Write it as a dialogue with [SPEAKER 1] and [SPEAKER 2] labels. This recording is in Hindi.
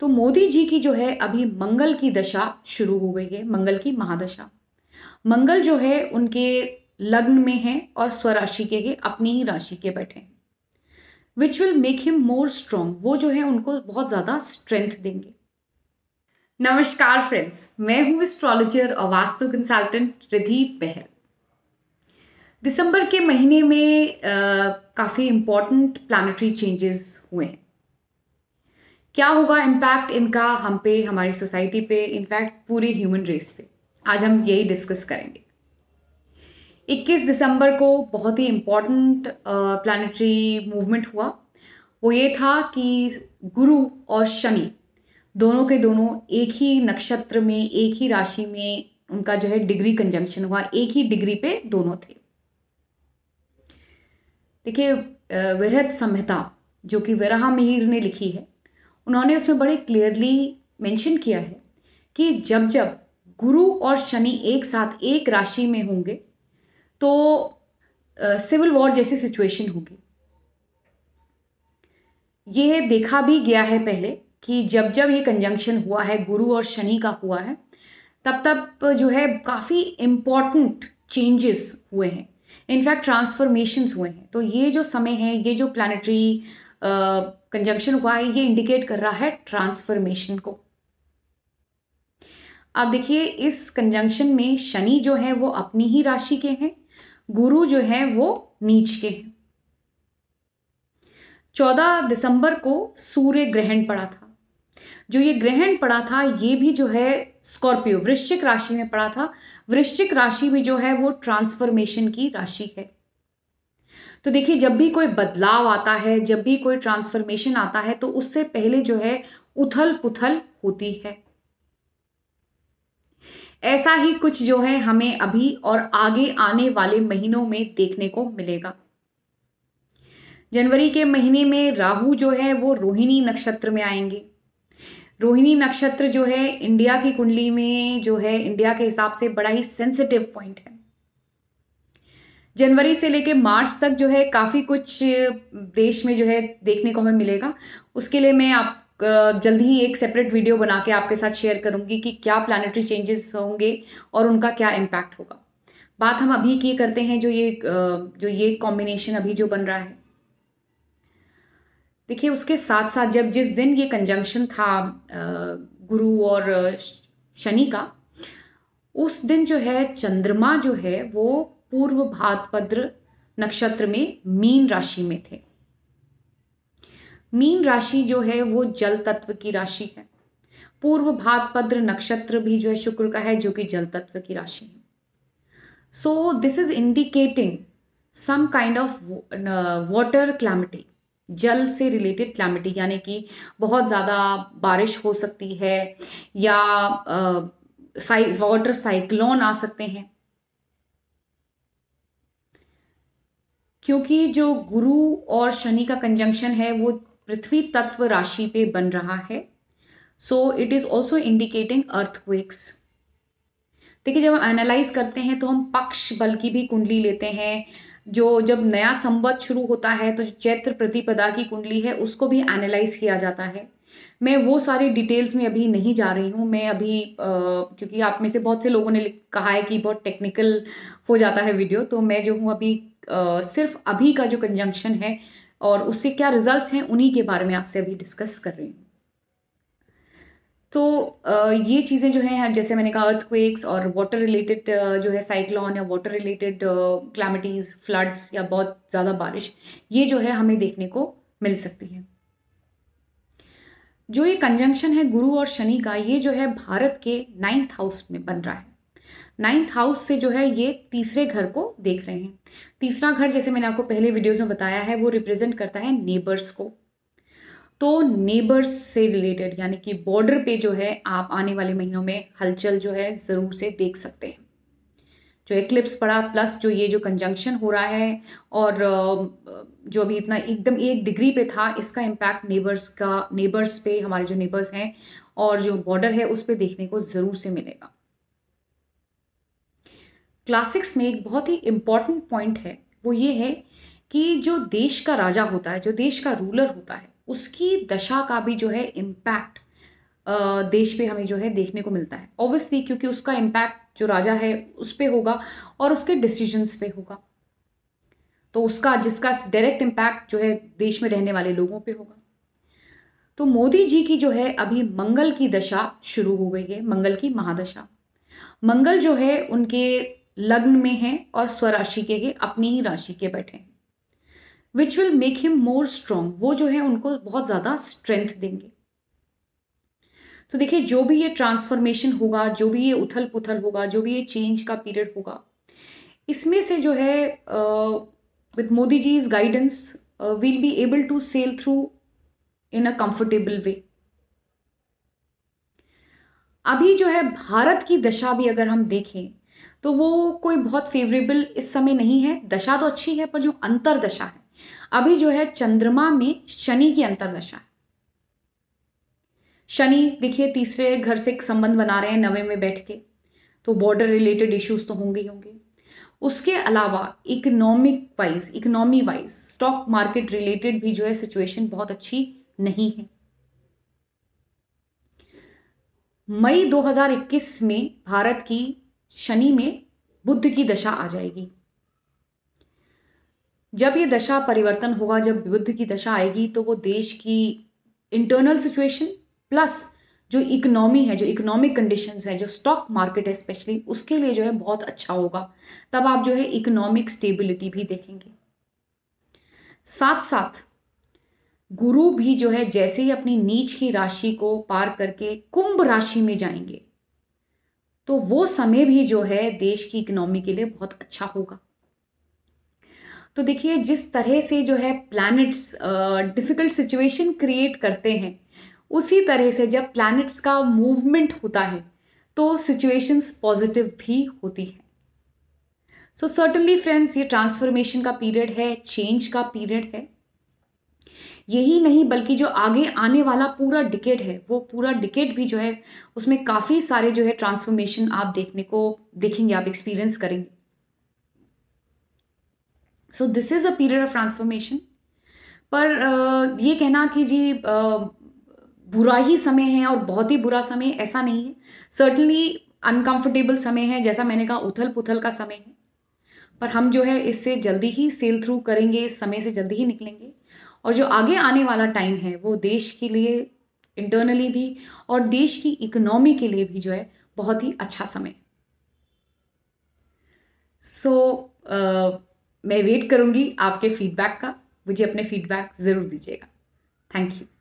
[SPEAKER 1] तो मोदी जी की जो है अभी मंगल की दशा शुरू हो गई है मंगल की महादशा मंगल जो है उनके लग्न में है और स्वराशि के है अपनी ही राशि के बैठे हैं which will make him more strong वो जो है उनको बहुत ज़्यादा स्ट्रेंथ देंगे नमस्कार फ्रेंड्स मैं हूँ एस्ट्रोलॉजर और वास्तु कंसल्टेंट रिधि बहल दिसंबर के महीने में काफ़ी इंपॉर्टेंट प्लानिटरी चेंजेस हुए हैं क्या होगा इम्पैक्ट इनका हम पे हमारी सोसाइटी पे इनफैक्ट पूरी ह्यूमन रेस पे आज हम यही डिस्कस करेंगे 21 दिसंबर को बहुत ही इम्पॉर्टेंट प्लानिटरी मूवमेंट हुआ वो ये था कि गुरु और शनि दोनों के दोनों एक ही नक्षत्र में एक ही राशि में उनका जो है डिग्री कंजंक्शन हुआ एक ही डिग्री पे दोनों थे देखिए विरहत संहिता जो कि विराह मिहिर ने लिखी है उन्होंने उसमें बड़े क्लियरली मेंशन किया है कि जब जब गुरु और शनि एक साथ एक राशि में होंगे तो सिविल वॉर जैसी सिचुएशन होगी ये देखा भी गया है पहले कि जब जब ये कंजंक्शन हुआ है गुरु और शनि का हुआ है तब तब जो है काफ़ी इम्पॉर्टेंट चेंजेस हुए हैं इनफैक्ट ट्रांसफॉर्मेशंस हुए हैं तो ये जो समय है ये जो प्लानिटरी कंजंक्शन हुआ है ये इंडिकेट कर रहा है ट्रांसफॉर्मेशन को आप देखिए इस कंजंक्शन में शनि जो है वो अपनी ही राशि के हैं गुरु जो है वो नीच के हैं चौदह दिसंबर को सूर्य ग्रहण पड़ा था जो ये ग्रहण पड़ा था ये भी जो है स्कॉर्पियो वृश्चिक राशि में पड़ा था वृश्चिक राशि भी जो है वो ट्रांसफॉर्मेशन की राशि है तो देखिए जब भी कोई बदलाव आता है जब भी कोई ट्रांसफॉर्मेशन आता है तो उससे पहले जो है उथल पुथल होती है ऐसा ही कुछ जो है हमें अभी और आगे आने वाले महीनों में देखने को मिलेगा जनवरी के महीने में राहु जो है वो रोहिणी नक्षत्र में आएंगे रोहिणी नक्षत्र जो है इंडिया की कुंडली में जो है इंडिया के हिसाब से बड़ा ही सेंसिटिव पॉइंट है जनवरी से लेके मार्च तक जो है काफ़ी कुछ देश में जो है देखने को हमें मिलेगा उसके लिए मैं आप जल्दी ही एक सेपरेट वीडियो बना के आपके साथ शेयर करूंगी कि क्या प्लानिटरी चेंजेस होंगे और उनका क्या इम्पैक्ट होगा बात हम अभी की करते हैं जो ये जो ये कॉम्बिनेशन अभी जो बन रहा है देखिए उसके साथ साथ जब जिस दिन ये कंजंक्शन था गुरु और शनि का उस दिन जो है चंद्रमा जो है वो पूर्व भाद्रपद्र नक्षत्र में मीन राशि में थे मीन राशि जो है वो जल तत्व की राशि है पूर्व भाद्रपद्र नक्षत्र भी जो है शुक्र का है जो कि जल तत्व की राशि है so this is indicating some kind of water calamity जल से रिलेटेड क्लैमिटी यानी कि बहुत ज़्यादा बारिश हो सकती है या वाटर uh, साइक्लोन आ सकते हैं क्योंकि जो गुरु और शनि का कंजंक्शन है वो पृथ्वी तत्व राशि पे बन रहा है so it is also indicating earthquakes देखिए जब हम एनालाइज करते हैं तो हम पक्ष बल की भी कुंडली लेते हैं जो जब नया संवत शुरू होता है तो चैत्र प्रतिपदा की कुंडली है उसको भी एनालाइज किया जाता है मैं वो सारे डिटेल्स में अभी नहीं जा रही हूँ मैं अभी आ, क्योंकि आप में से बहुत से लोगों ने कहा है कि बहुत टेक्निकल हो जाता है वीडियो तो मैं जो हूँ अभी सिर्फ अभी का जो कंजंक्शन है और उससे क्या रिजल्ट्स हैं उन्हीं के बारे में आपसे अभी डिस्कस कर रही हूँ तो ये चीज़ें जो हैं जैसे मैंने कहा अर्थक्वेक्स और वाटर रिलेटेड जो है साइक्लॉन या वाटर रिलेटेड क्लैमिटीज़ फ्लड्स या बहुत ज़्यादा बारिश ये जो है हमें देखने को मिल सकती है जो ये कंजंक्शन है गुरु और शनि का ये जो है भारत के नाइन्थ हाउस में बन रहा है नाइन्थ हाउस से जो है ये तीसरे घर को देख रहे हैं तीसरा घर जैसे मैंने आपको पहले वीडियोज़ में बताया है वो रिप्रेजेंट करता है नेबर्स को तो नेबर्स से रिलेटेड यानी कि बॉर्डर पे जो है आप आने वाले महीनों में हलचल जो है ज़रूर से देख सकते हैं जो एक्लिप्स पड़ा प्लस जो ये जो कंजंक्शन हो रहा है और जो अभी इतना एकदम एक डिग्री पे था इसका इम्पैक्ट नेबर्स का नेबर्स पे हमारे जो नेबर्स हैं और जो बॉर्डर है उस पर देखने को ज़रूर से मिलेगा क्लासिक्स में एक बहुत ही इम्पॉर्टेंट पॉइंट है वो ये है कि जो देश का राजा होता है जो देश का रूलर होता है उसकी दशा का भी जो है इम्पैक्ट देश पे हमें जो है देखने को मिलता है ऑब्वियसली क्योंकि उसका इम्पैक्ट जो राजा है उस पर होगा और उसके डिसीजंस पे होगा तो उसका जिसका डायरेक्ट इम्पैक्ट जो है देश में रहने वाले लोगों पे होगा तो मोदी जी की जो है अभी मंगल की दशा शुरू हो गई है मंगल की महादशा मंगल जो है उनके लग्न में है और स्वराशि के, के अपनी ही राशि के बैठे हैं which will make him more strong वो जो है उनको बहुत ज़्यादा स्ट्रेंथ देंगे तो देखिए जो भी ये ट्रांसफॉर्मेशन होगा जो भी ये उथल पुथल होगा जो भी ये चेंज का पीरियड होगा इसमें से जो है with Modi ji is guidance will be able to sail through in a comfortable way अभी जो है भारत की दशा भी अगर हम देखें तो वो कोई बहुत फेवरेबल इस समय नहीं है दशा तो अच्छी है पर जो अंतरदशा है अभी जो है चंद्रमा में शनि की अंतरदशा है शनि देखिए तीसरे घर से संबंध बना रहे हैं नवे में बैठ के तो बॉर्डर रिलेटेड इश्यूज तो होंगे ही होंगे उसके अलावा economic wise economy wise stock market related भी जो है सिचुएशन बहुत अच्छी नहीं है मई 2021 में भारत की शनि में बुद्ध की दशा आ जाएगी जब ये दशा परिवर्तन होगा जब बुद्ध की दशा आएगी तो वो देश की इंटरनल सिचुएशन प्लस जो इकोनॉमी है जो इकोनॉमिक कंडीशंस है जो स्टॉक मार्केट है स्पेशली उसके लिए जो है बहुत अच्छा होगा तब आप जो है इकोनॉमिक स्टेबिलिटी भी देखेंगे साथ साथ गुरु भी जो है जैसे ही अपनी नीच की राशि को पार करके कुंभ राशि में जाएंगे तो वो समय भी जो है देश की इकोनॉमी के लिए बहुत अच्छा होगा तो देखिए जिस तरह से जो है प्लैनेट्स डिफ़िकल्ट सिचुएशन क्रिएट करते हैं उसी तरह से जब प्लैनेट्स का मूवमेंट होता है तो सिचुएशंस पॉजिटिव भी होती हैं सो सर्टनली फ्रेंड्स ये ट्रांसफॉर्मेशन का पीरियड है चेंज का पीरियड है यही नहीं बल्कि जो आगे आने वाला पूरा डिकेट है वो पूरा डिकेट भी जो है उसमें काफ़ी सारे जो है ट्रांसफॉर्मेशन आप देखने को देखेंगे आप एक्सपीरियंस करेंगे so this is a period of transformation पर ये कहना कि जी बुरा ही समय है और बहुत ही बुरा समय ऐसा नहीं है सर्टनली अनकंफर्टेबल समय है जैसा मैंने कहा उथल पुथल का समय है पर हम जो है इससे जल्दी ही सेल थ्रू करेंगे इस समय से जल्दी ही निकलेंगे और जो आगे आने वाला टाइम है वो देश के लिए इंटरनली भी और देश की इकोनॉमी के लिए भी जो है बहुत ही अच्छा समय सो so, uh, मैं वेट करूँगी आपके फीडबैक का मुझे अपने फीडबैक ज़रूर दीजिएगा थैंक यू